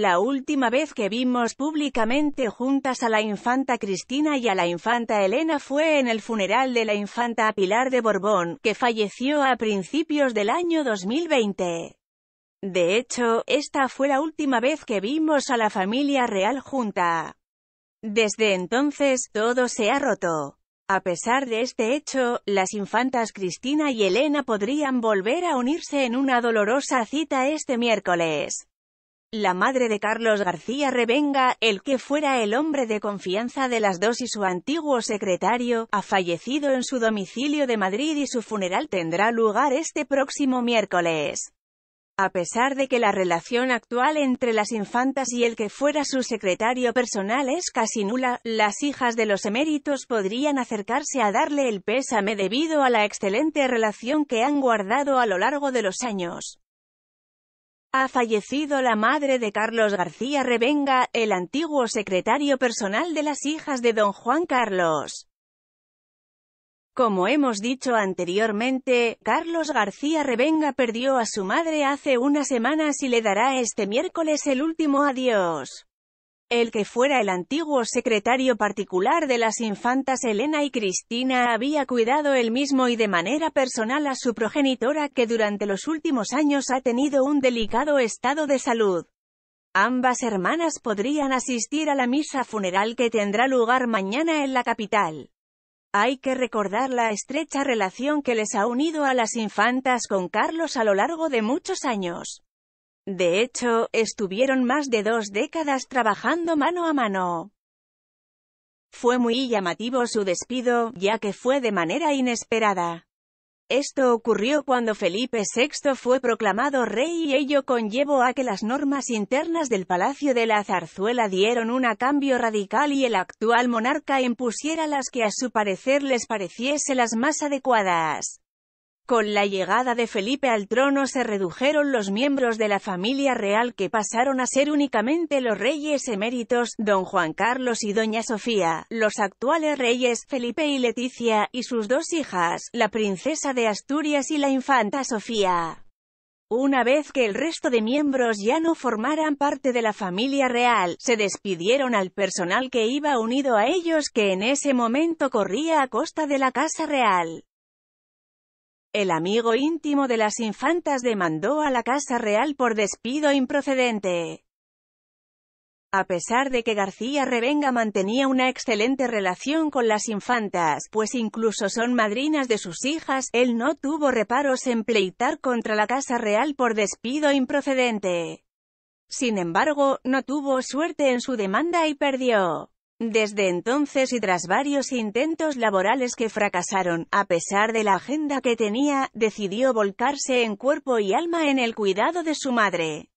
La última vez que vimos públicamente juntas a la infanta Cristina y a la infanta Elena fue en el funeral de la infanta Pilar de Borbón, que falleció a principios del año 2020. De hecho, esta fue la última vez que vimos a la familia real junta. Desde entonces, todo se ha roto. A pesar de este hecho, las infantas Cristina y Elena podrían volver a unirse en una dolorosa cita este miércoles. La madre de Carlos García Revenga, el que fuera el hombre de confianza de las dos y su antiguo secretario, ha fallecido en su domicilio de Madrid y su funeral tendrá lugar este próximo miércoles. A pesar de que la relación actual entre las infantas y el que fuera su secretario personal es casi nula, las hijas de los eméritos podrían acercarse a darle el pésame debido a la excelente relación que han guardado a lo largo de los años. Ha fallecido la madre de Carlos García Revenga, el antiguo secretario personal de las hijas de don Juan Carlos. Como hemos dicho anteriormente, Carlos García Revenga perdió a su madre hace unas semanas y le dará este miércoles el último adiós. El que fuera el antiguo secretario particular de las infantas Elena y Cristina había cuidado él mismo y de manera personal a su progenitora que durante los últimos años ha tenido un delicado estado de salud. Ambas hermanas podrían asistir a la misa funeral que tendrá lugar mañana en la capital. Hay que recordar la estrecha relación que les ha unido a las infantas con Carlos a lo largo de muchos años. De hecho, estuvieron más de dos décadas trabajando mano a mano. Fue muy llamativo su despido, ya que fue de manera inesperada. Esto ocurrió cuando Felipe VI fue proclamado rey y ello conllevó a que las normas internas del Palacio de la Zarzuela dieron un cambio radical y el actual monarca impusiera las que a su parecer les pareciese las más adecuadas. Con la llegada de Felipe al trono se redujeron los miembros de la familia real que pasaron a ser únicamente los reyes eméritos, don Juan Carlos y doña Sofía, los actuales reyes, Felipe y Leticia, y sus dos hijas, la princesa de Asturias y la infanta Sofía. Una vez que el resto de miembros ya no formaran parte de la familia real, se despidieron al personal que iba unido a ellos que en ese momento corría a costa de la Casa Real. El amigo íntimo de las infantas demandó a la Casa Real por despido improcedente. A pesar de que García Revenga mantenía una excelente relación con las infantas, pues incluso son madrinas de sus hijas, él no tuvo reparos en pleitar contra la Casa Real por despido improcedente. Sin embargo, no tuvo suerte en su demanda y perdió. Desde entonces y tras varios intentos laborales que fracasaron, a pesar de la agenda que tenía, decidió volcarse en cuerpo y alma en el cuidado de su madre.